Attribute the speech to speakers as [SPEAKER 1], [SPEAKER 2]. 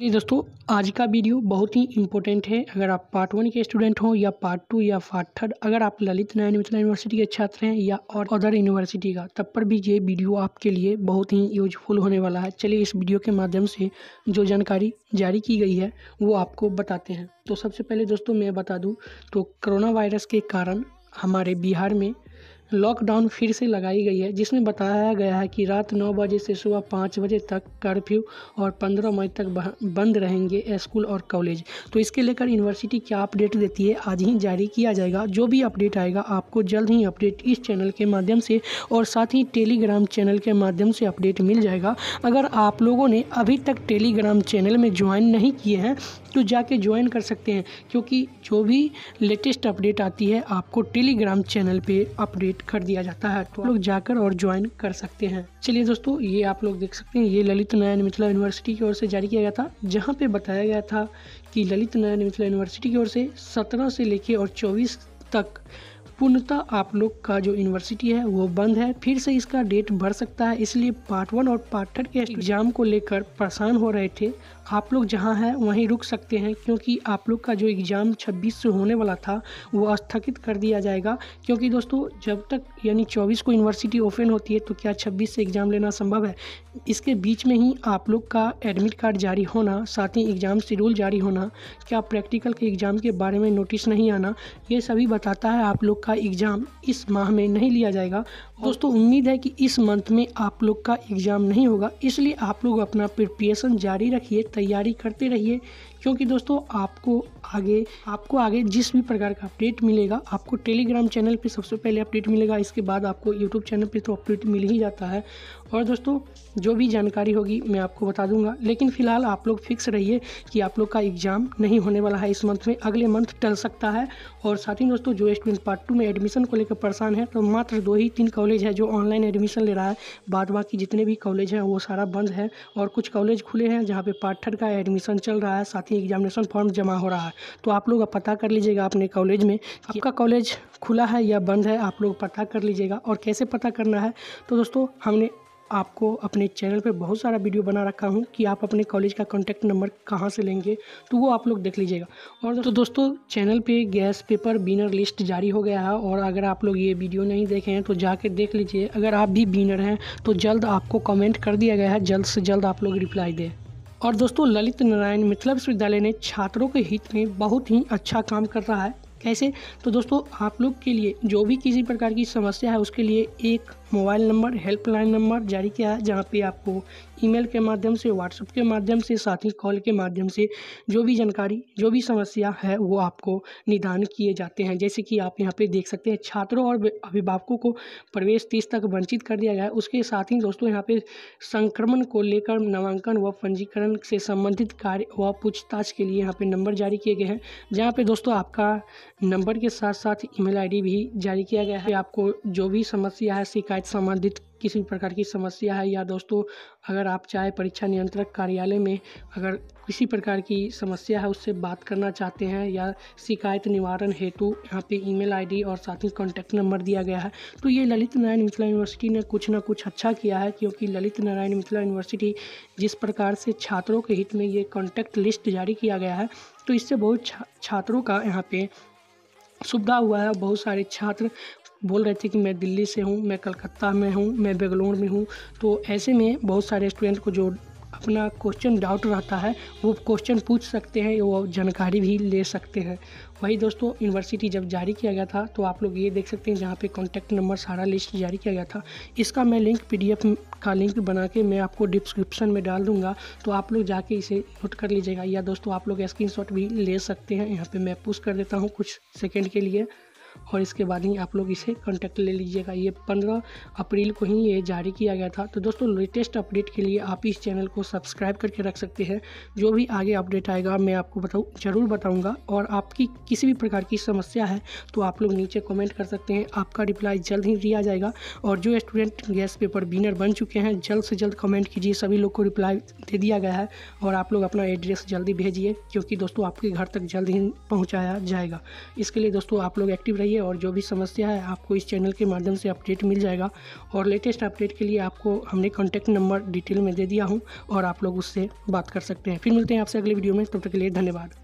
[SPEAKER 1] जी दोस्तों आज का वीडियो बहुत ही इंपॉर्टेंट है अगर आप पार्ट वन के स्टूडेंट हो या पार्ट टू या पार्ट थर्ड अगर आप ललित नारायण मिथिला यूनिवर्सिटी के छात्र हैं या और अदर यूनिवर्सिटी का तब पर भी ये वीडियो आपके लिए बहुत ही यूजफुल होने वाला है चलिए इस वीडियो के माध्यम से जो जानकारी जारी की गई है वो आपको बताते हैं तो सबसे पहले दोस्तों मैं बता दूँ तो करोना वायरस के कारण हमारे बिहार में लॉकडाउन फिर से लगाई गई है जिसमें बताया गया है कि रात नौ बजे से सुबह पाँच बजे तक कर्फ्यू और पंद्रह मई तक बंद रहेंगे स्कूल और कॉलेज तो इसके लेकर यूनिवर्सिटी क्या अपडेट देती है आज ही जारी किया जाएगा जो भी अपडेट आएगा आपको जल्द ही अपडेट इस चैनल के माध्यम से और साथ ही टेलीग्राम चैनल के माध्यम से अपडेट मिल जाएगा अगर आप लोगों ने अभी तक टेलीग्राम चैनल में ज्वाइन नहीं किए हैं तो जाके ज्वाइन कर सकते हैं क्योंकि जो भी लेटेस्ट अपडेट आती है आपको टेलीग्राम चैनल पे अपडेट कर दिया जाता है तो लोग जाकर और ज्वाइन कर सकते हैं चलिए दोस्तों ये आप लोग देख सकते हैं ये ललित नारायण मिथिला यूनिवर्सिटी की ओर से जारी किया गया था जहाँ पे बताया गया था कि ललित नारायण मिथिला यूनिवर्सिटी की ओर से सत्रह से लेके और चौबीस तक पूर्णतः आप लोग का जो यूनिवर्सिटी है वो बंद है फिर से इसका डेट बढ़ सकता है इसलिए पार्ट वन और पार्ट थर्ड के एग्ज़ाम को लेकर परेशान हो रहे थे आप लोग जहां हैं वहीं रुक सकते हैं क्योंकि आप लोग का जो एग्ज़ाम 26 से होने वाला था वो स्थगित कर दिया जाएगा क्योंकि दोस्तों जब तक यानी 24 को यूनिवर्सिटी ओपन होती है तो क्या 26 से एग्ज़ाम लेना संभव है इसके बीच में ही आप लोग का एडमिट कार्ड जारी होना साथ ही एग्ज़ाम शेड्यूल जारी होना क्या प्रैक्टिकल के एग्ज़ाम के बारे में नोटिस नहीं आना ये सभी बताता है आप लोग का का एग्ज़ाम इस माह में नहीं लिया जाएगा दोस्तों उम्मीद है कि इस मंथ में आप लोग का एग्ज़ाम नहीं होगा इसलिए आप लोग अपना प्रिपरेशन जारी रखिए तैयारी करते रहिए क्योंकि दोस्तों आपको आगे आपको आगे जिस भी प्रकार का अपडेट मिलेगा आपको टेलीग्राम चैनल पे सबसे पहले अपडेट मिलेगा इसके बाद आपको यूट्यूब चैनल पे तो अपडेट मिल ही जाता है और दोस्तों जो भी जानकारी होगी मैं आपको बता दूंगा लेकिन फ़िलहाल आप लोग फिक्स रहिए कि आप लोग का एग्ज़ाम नहीं होने वाला है इस मंथ में अगले मंथ टल सकता है और साथ ही दोस्तों जो स्टूडेंट पार्ट टू में एडमिशन को लेकर परेशान है तो मात्र दो ही तीन कॉलेज कॉलेज है जो ऑनलाइन एडमिशन ले रहा है बाद बाकी जितने भी कॉलेज हैं वो सारा बंद है और कुछ कॉलेज खुले हैं जहाँ पे पाठर का एडमिशन चल रहा है साथ ही एग्जामिनेशन फॉर्म जमा हो रहा है तो आप लोग पता कर लीजिएगा अपने कॉलेज में आपका कॉलेज खुला है या बंद है आप लोग पता कर लीजिएगा और कैसे पता करना है तो दोस्तों हमने आपको अपने चैनल पे बहुत सारा वीडियो बना रखा हूँ कि आप अपने कॉलेज का कॉन्टैक्ट नंबर कहाँ से लेंगे तो वो आप लोग देख लीजिएगा और तो दोस्तों चैनल पे गैस पेपर बीनर लिस्ट जारी हो गया है और अगर आप लोग ये वीडियो नहीं देखे हैं तो जाके देख लीजिए अगर आप भी बीनर हैं तो जल्द आपको कॉमेंट कर दिया गया है जल्द से जल्द आप लोग रिप्लाई दें और दोस्तों ललित नारायण मिथिला विश्वविद्यालय ने छात्रों के हित में बहुत ही अच्छा काम कर रहा है कैसे तो दोस्तों आप लोग के लिए जो भी किसी प्रकार की समस्या है उसके लिए एक मोबाइल नंबर हेल्पलाइन नंबर जारी किया है जहाँ पे आपको ईमेल के माध्यम से व्हाट्सएप के माध्यम से साथ ही कॉल के माध्यम से जो भी जानकारी जो भी समस्या है वो आपको निदान किए जाते हैं जैसे कि आप यहाँ पे देख सकते हैं छात्रों और अभिभावकों को प्रवेश तीस तक वंचित कर दिया गया है उसके साथ ही दोस्तों यहाँ पर संक्रमण को लेकर नामांकन व पंजीकरण से संबंधित कार्य व पूछताछ के लिए यहाँ पर नंबर जारी किए गए हैं जहाँ पर दोस्तों आपका नंबर के साथ साथ ईमेल आईडी भी जारी किया गया है आपको जो भी समस्या है शिकायत संबंधित किसी भी प्रकार की समस्या है या दोस्तों अगर आप चाहे परीक्षा नियंत्रक कार्यालय में अगर किसी प्रकार की समस्या है उससे बात करना चाहते हैं या शिकायत निवारण हेतु यहाँ पे ईमेल आईडी और साथ ही कॉन्टैक्ट नंबर दिया गया है तो ये ललित नारायण मिथिला यूनिवर्सिटी ने कुछ ना कुछ अच्छा किया है क्योंकि ललित नारायण मिथिला यूनिवर्सिटी जिस प्रकार से छात्रों के हित में ये कॉन्टैक्ट लिस्ट जारी किया गया है तो इससे बहुत छात्रों का यहाँ पर सुविधा हुआ है बहुत सारे छात्र बोल रहे थे कि मैं दिल्ली से हूँ मैं कलकत्ता में हूँ मैं बेंगलोर में हूँ तो ऐसे में बहुत सारे स्टूडेंट को जो अपना क्वेश्चन डाउट रहता है वो क्वेश्चन पूछ सकते हैं वो जानकारी भी ले सकते हैं वही दोस्तों यूनिवर्सिटी जब जारी किया गया था तो आप लोग ये देख सकते हैं जहाँ पे कॉन्टैक्ट नंबर सारा लिस्ट जारी किया गया था इसका मैं लिंक पी का लिंक बना के मैं आपको डिस्क्रिप्शन में डाल दूँगा तो आप लोग जाके इसे नोट कर लीजिएगा या दोस्तों आप लोग स्क्रीन भी ले सकते हैं यहाँ पर मैं पूछ कर देता हूँ कुछ सेकेंड के लिए और इसके बाद ही आप लोग इसे कॉन्टैक्ट ले लीजिएगा ये पंद्रह अप्रैल को ही ये जारी किया गया था तो दोस्तों लेटेस्ट अपडेट के लिए आप इस चैनल को सब्सक्राइब करके रख सकते हैं जो भी आगे अपडेट आएगा मैं आपको बताऊँ ज़रूर बताऊँगा और आपकी किसी भी प्रकार की समस्या है तो आप लोग नीचे कॉमेंट कर सकते हैं आपका रिप्लाई जल्द ही दिया जाएगा और जो स्टूडेंट गैस पेपर बिनर बन चुके हैं जल्द से जल्द कमेंट कीजिए सभी लोग को रिप्लाई दे दिया गया है और आप लोग अपना एड्रेस जल्दी भेजिए क्योंकि दोस्तों आपके घर तक जल्द ही पहुँचाया जाएगा इसके लिए दोस्तों आप लोग एक्टिव है और जो भी समस्या है आपको इस चैनल के माध्यम से अपडेट मिल जाएगा और लेटेस्ट अपडेट के लिए आपको हमने कॉन्टैक्ट नंबर डिटेल में दे दिया हूँ और आप लोग उससे बात कर सकते हैं फिर मिलते हैं आपसे अगले वीडियो में तब तो तक के लिए धन्यवाद